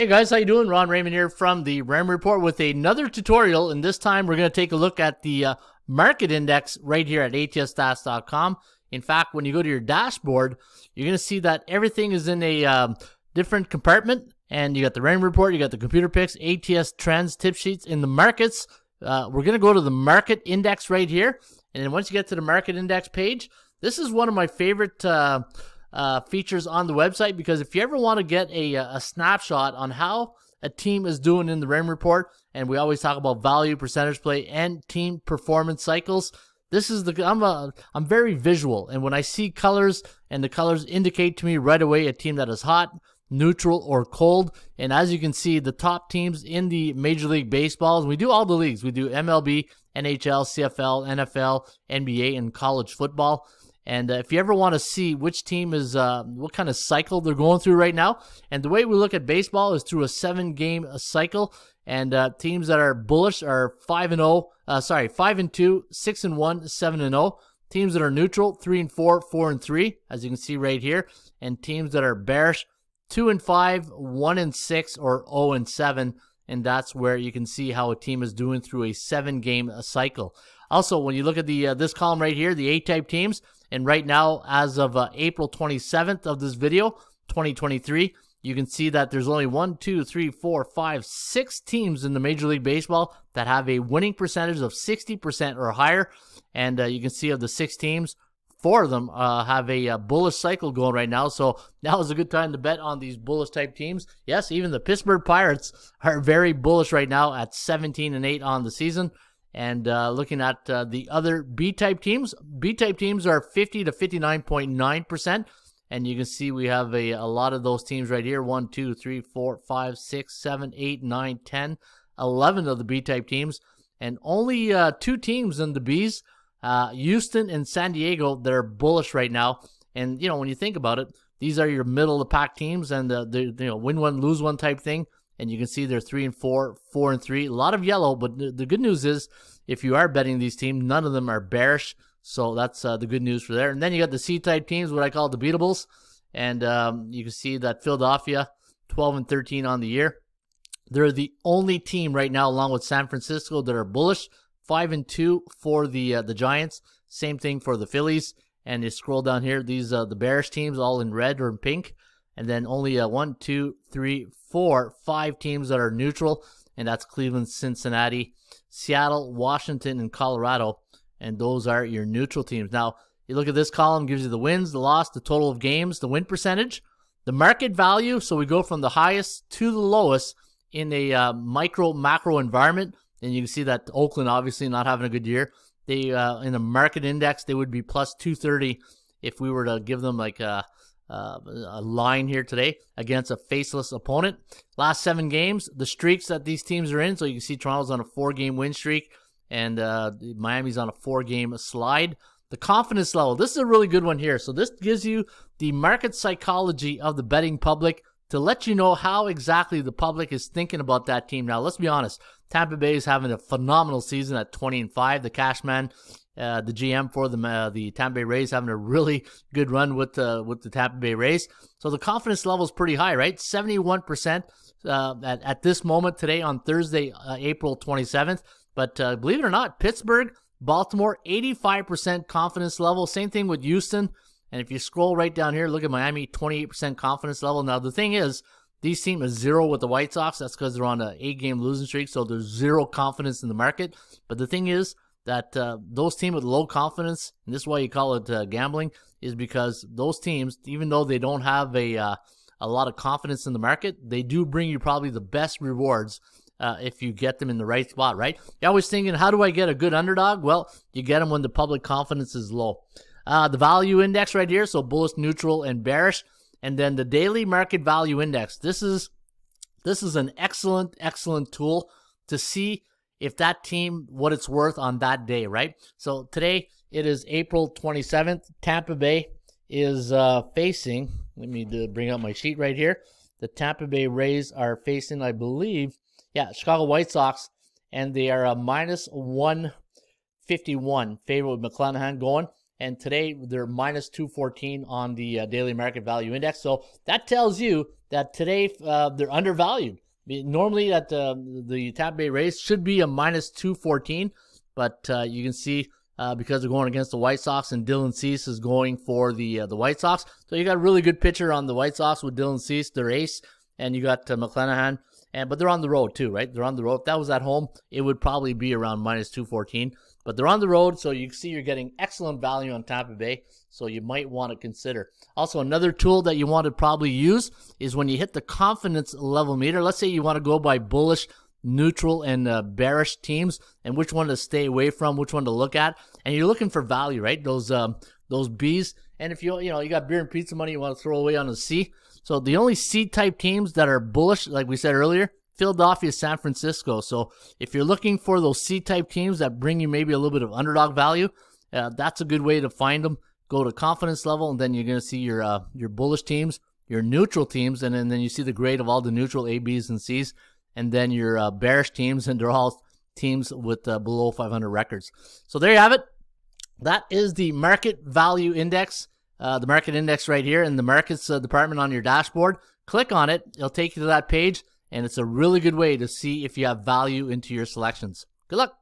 Hey guys, how you doing? Ron Raymond here from the RAM Report with another tutorial, and this time we're going to take a look at the uh, market index right here at atsdas.com. In fact, when you go to your dashboard, you're going to see that everything is in a um, different compartment, and you got the RAM Report, you got the computer picks, ATS trends, tip sheets, in the markets. Uh, we're going to go to the market index right here, and then once you get to the market index page, this is one of my favorite uh, uh, features on the website because if you ever want to get a, uh, a snapshot on how a team is doing in the RIM report, and we always talk about value, percentage play, and team performance cycles. This is the I'm a uh, I'm very visual, and when I see colors, and the colors indicate to me right away a team that is hot, neutral, or cold. And as you can see, the top teams in the Major League Baseballs. We do all the leagues. We do MLB, NHL, CFL, NFL, NBA, and college football. And uh, if you ever want to see which team is, uh, what kind of cycle they're going through right now, and the way we look at baseball is through a seven game uh, cycle. And uh, teams that are bullish are 5 and 0, uh, sorry, 5 and 2, 6 and 1, 7 and 0. Teams that are neutral, 3 and 4, 4 and 3, as you can see right here. And teams that are bearish, 2 and 5, 1 and 6, or 0 and 7 and that's where you can see how a team is doing through a seven game uh, cycle. Also, when you look at the uh, this column right here, the A-type teams, and right now, as of uh, April 27th of this video, 2023, you can see that there's only one, two, three, four, five, six teams in the Major League Baseball that have a winning percentage of 60% or higher. And uh, you can see of the six teams, four of them uh, have a, a, uh, bullish cycle going right now. So now is a good time to bet on these bullish type teams. Yes, even the Pittsburgh Pirates are very bullish right now at 17 and 8 on the season. And uh, looking at uh, the other B type teams, B type teams are 50 to 59.9%. And you can see we have a, a lot of those teams right here 1, 2, 3, 4, 5, 6, 7, 8, 9, 10, 11 of the B type teams. And only uh, two teams in the Bs, uh, Houston and San Diego, that are bullish right now. And, you know, when you think about it, these are your middle of the pack teams and the, the you know, win one, lose one type thing and you can see they're three and four, four and three. A lot of yellow, but the good news is if you are betting these teams, none of them are bearish. So that's uh, the good news for there. And then you got the C-type teams, what I call the beatables, and um, you can see that Philadelphia, 12 and 13 on the year. They're the only team right now, along with San Francisco, that are bullish. Five and two for the uh, the Giants. Same thing for the Phillies. And you scroll down here, these uh, the bearish teams, all in red or in pink. And then only uh, one, two, three, four, five teams that are neutral, and that's Cleveland, Cincinnati, Seattle, Washington, and Colorado. And those are your neutral teams. Now, you look at this column, gives you the wins, the loss, the total of games, the win percentage, the market value. So we go from the highest to the lowest in a uh, micro macro environment. And you can see that Oakland obviously not having a good year. They uh, in the market index they would be plus 230 if we were to give them like a, uh, uh, a line here today against a faceless opponent. Last seven games, the streaks that these teams are in. So you can see Toronto's on a four game win streak and uh, Miami's on a four game slide. The confidence level. This is a really good one here. So this gives you the market psychology of the betting public to let you know how exactly the public is thinking about that team. Now, let's be honest. Tampa Bay is having a phenomenal season at 20 and 5. The Cashman, uh, the GM for the uh, the Tampa Bay Rays, having a really good run with uh, with the Tampa Bay Rays. So the confidence level is pretty high, right? 71% uh, at, at this moment today on Thursday, uh, April 27th. But uh, believe it or not, Pittsburgh, Baltimore, 85% confidence level. Same thing with Houston. And if you scroll right down here, look at Miami, 28% confidence level. Now, the thing is, these team is zero with the White Sox. That's because they're on an eight-game losing streak, so there's zero confidence in the market. But the thing is that uh, those teams with low confidence, and this is why you call it uh, gambling, is because those teams, even though they don't have a uh, a lot of confidence in the market, they do bring you probably the best rewards uh, if you get them in the right spot, right? You're always thinking, how do I get a good underdog? Well, you get them when the public confidence is low. Uh, the value index right here, so bullish, neutral, and bearish and then the daily market value index. This is this is an excellent excellent tool to see if that team what it's worth on that day, right? So today it is April 27th. Tampa Bay is uh, facing. Let me do, bring up my sheet right here. The Tampa Bay Rays are facing, I believe, yeah, Chicago White Sox, and they are a minus 151 favorite with McClanahan going and today they're minus 214 on the uh, daily market value index. So that tells you that today uh, they're undervalued. normally, that uh, the Tampa Bay Rays should be a minus 214, but uh, you can see uh, because they're going against the White Sox and Dylan Cease is going for the uh, the White Sox. So you got a really good pitcher on the White Sox with Dylan Cease, their ace, and you got uh, McClanahan. And but they're on the road too, right? They're on the road. If that was at home, it would probably be around minus 214. But they're on the road, so you see you're getting excellent value on Tampa Bay, so you might want to consider. Also, another tool that you want to probably use is when you hit the confidence level meter. Let's say you want to go by bullish, neutral, and uh, bearish teams, and which one to stay away from, which one to look at, and you're looking for value, right? Those um, those Bs, and if you you know you got beer and pizza money, you want to throw away on a C. So the only C type teams that are bullish, like we said earlier, Philadelphia, San Francisco. So if you're looking for those C type teams that bring you maybe a little bit of underdog value, uh, that's a good way to find them. Go to confidence level, and then you're going to see your uh, your bullish teams, your neutral teams, and then, and then you see the grade of all the neutral A, Bs, and Cs, and then your uh, bearish teams, and they're all teams with uh, below 500 records. So there you have it. That is the market value index, uh, the market index right here in the markets uh, department on your dashboard. Click on it, it'll take you to that page and it's a really good way to see if you have value into your selections. Good luck!